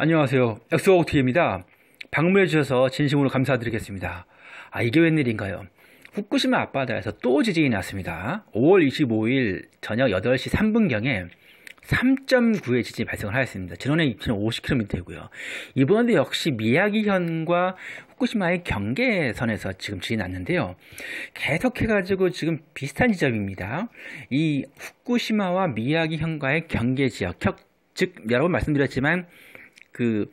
안녕하세요. 엑소옥티입니다. 방문해 주셔서 진심으로 감사드리겠습니다. 아 이게 웬일인가요? 후쿠시마 앞바다에서 또 지진이 났습니다. 5월 25일 저녁 8시 3분경에 3.9의 지진이 발생을 하였습니다. 지난해 2 0 50km이고요. 이번에도 역시 미야기현과 후쿠시마의 경계선에서 지금 지진이 났는데요. 계속해가지고 지금 비슷한 지점입니다. 이 후쿠시마와 미야기현과의 경계 지역, 즉 여러분 말씀드렸지만 그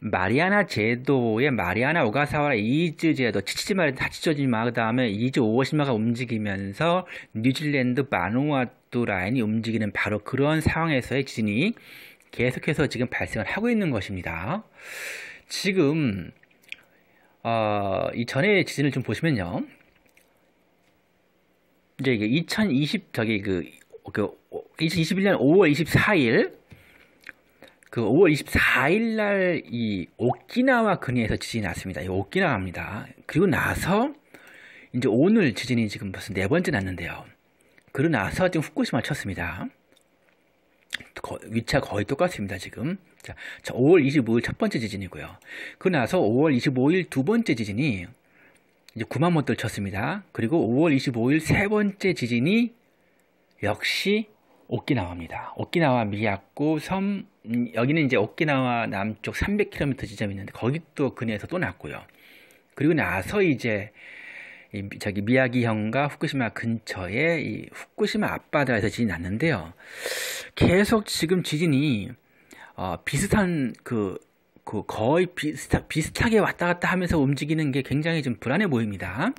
마리아나 제도의 마리아나 오가사와라 이즈 제도 치치지마 타치조지마 그 다음에 이즈 오오시마가 움직이면서 뉴질랜드 마누아투 라인이 움직이는 바로 그런 상황에서의 지진이 계속해서 지금 발생을 하고 있는 것입니다. 지금 어, 이 전에 지진을 좀 보시면요. 이제 이게 2020 저기 그, 그 2021년 5월 24일 그 5월 24일 날 이 오키나와 근해에서 지진이 났습니다. 이 오키나와입니다. 그리고 나서 이제 오늘 지진이 지금 벌써 네 번째 났는데요. 그러고 나서 지금 후쿠시마 쳤습니다. 거, 위치가 거의 똑같습니다, 지금. 자, 5월 25일 첫 번째 지진이고요. 그 나서 5월 25일 두 번째 지진이 이제 구마모토를 쳤습니다. 그리고 5월 25일 세 번째 지진이 역시 오키나와입니다. 오키나와 미야코 섬 음, 여기는 이제 오키나와 남쪽 300km 지점이 있는데 거기 도 근해에서 또 났고요. 그리고 나서 이제 이 저기 미야기현과 후쿠시마 근처에 이 후쿠시마 앞바다에서 지진이 났는데요. 계속 지금 지진이 어, 비슷한 그, 그 거의 비슷하, 비슷하게 왔다 갔다 하면서 움직이는 게 굉장히 좀 불안해 보입니다.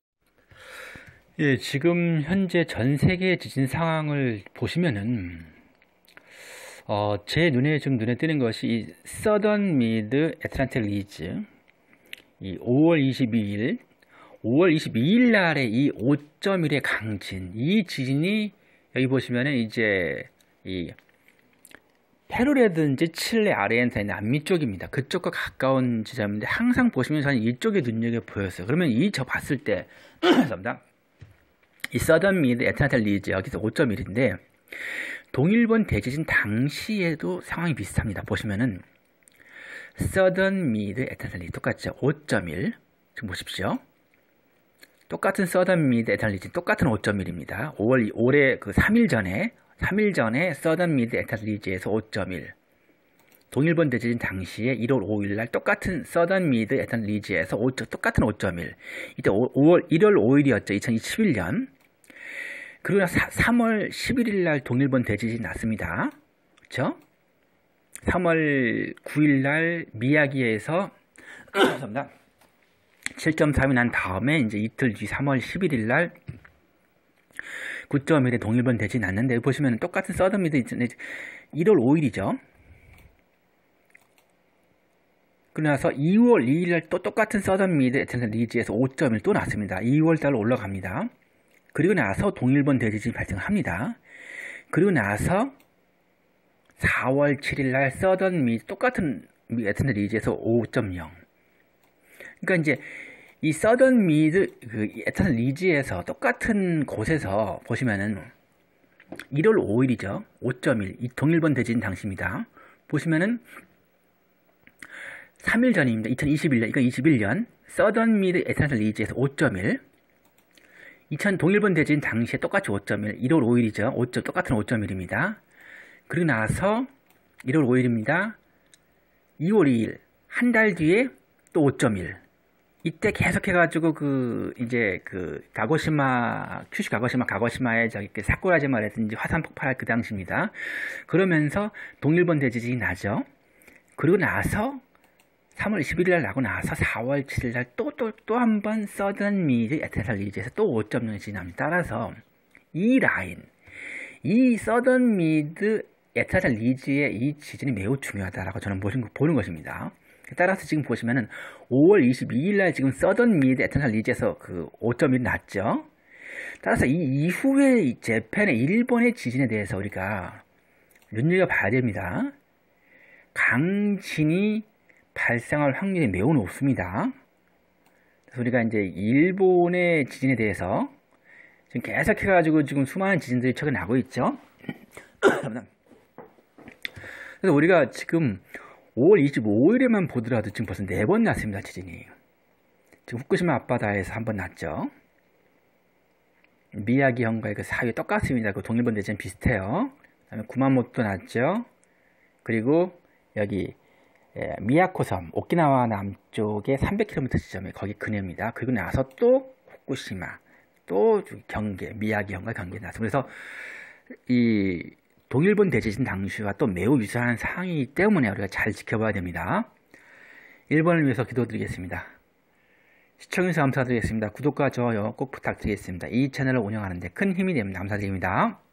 예, 지금 현재 전 세계 지진 상황을 보시면은 어, 제 눈에 지금 눈에 띄는 것이 이 서던 미드 애틀란틱 리즈 이 5월 22일 5월 22일 날에 이 5.1의 강진 이 지진이 여기 보시면은 이제 이 페루라든지 칠레, 아르헨타나 남미 쪽입니다. 그쪽과 가까운 지점인데 항상 보시면 저는 이쪽에 눈여겨 보였어요. 그러면 이 저 봤을 때 감사합니다. 이 서던 미드 애틀란틱 리즈 여기서 5.1인데 동일본 대지진 당시에도 상황이 비슷합니다. 보시면은 서던 미드 에탄살리 똑같죠. 5.1 지금 보십시오. 똑같은 서던 미드 에탄살리진 똑같은 5.1입니다. 5월 올해 그 3일 전에 3일 전에 서던 미드 에탄살리지에서 5.1 동일본 대지진 당시에 1월 5일 날 똑같은 서던 미드 에탄 리지에서 5, 똑같은 5.1 이때 5, 월 1월 5일이었죠. 2021년 그리고 3월 11일 날 동일본 대지진이 났습니다. 그렇죠? 3월 9일 날 미야기에서 7.3이 난 다음에 이제 이틀 뒤 3월 11일 날 9.1에 동일본 대지진 났는데 보시면 똑같은 서드미드 1월 5일이죠. 그러나서 2월 2일 날 또 똑같은 서던 미드 에텐션 리지에서 5.1 또 났습니다. 2월 달로 올라갑니다. 그리고 나서 동일본 대지진이 발생합니다. 그리고 나서 4월 7일 날써던미 똑같은 미 같은 리지에서 5.0. 그러니까 이제 이써던 미드 그 에탄 리지에서 똑같은 곳에서 보시면은 1월 5일이죠. 5.1. 이 동일본 대진 지 당시입니다. 보시면은 3일 전입니다. 2021년, 이건 21년 서던 미드 에탄 리지에서 5.1. 2000 동일본 대진 당시에 똑같이 5.1, 1월 5일이죠. 5점, 똑같은 5.1입니다. 그리고 나서 1월 5일입니다. 2월 2일, 한 달 뒤에 또 5.1. 이때 계속해가지고 그, 이제 그, 가고시마, 큐슈 가고시마, 가고시마의 저기 그 사쿠라지마라든지 화산 폭발할 그 당시입니다. 그러면서 동일본 대지진이 나죠. 그리고 나서 3월 21일 날 나고 나서 4월 7일 날 또 또 또 한 번 서든 미즈 에테살 리즈에서 또 5.0이 진함에 따라서 이 라인 이 서든 미드 에테살 리즈의 이 지진이 매우 중요하다라고 저는 보는 것입니다. 따라서 지금 보시면은 5월 22일 날 지금 서던 미드 에테살 리즈에서 그5이 났죠. 따라서 이 이후에 재팬의 일본의 지진에 대해서 우리가 눈여겨봐야 됩니다. 강진이 발생할 확률이 매우 높습니다. 그래서 우리가 이제 일본의 지진에 대해서 지금 계속 해가지고 지금 수많은 지진들이 최근 나고 있죠. 그래서 우리가 지금 5월 25일에만 보더라도 지금 벌써 네 번 났습니다, 지진이. 지금 후쿠시마 앞바다에서 한 번 났죠. 미야기 현과의 그 사유 똑같습니다. 그 동일본 대전 비슷해요. 그다음에 구마모토 났죠. 그리고 여기 예, 미야코섬, 오키나와 남쪽의 300km 지점에 거기 근해입니다. 그리고 나서 또 후쿠시마, 또 경계, 미야기현과 경계 나서 그래서 이 동일본 대지진 당시와 또 매우 유사한 상황이기 때문에 우리가 잘 지켜봐야 됩니다. 일본을 위해서 기도드리겠습니다. 시청해주셔서 감사드리겠습니다. 구독과 좋아요 꼭 부탁드리겠습니다. 이 채널을 운영하는데 큰 힘이 됩니다. 감사드립니다.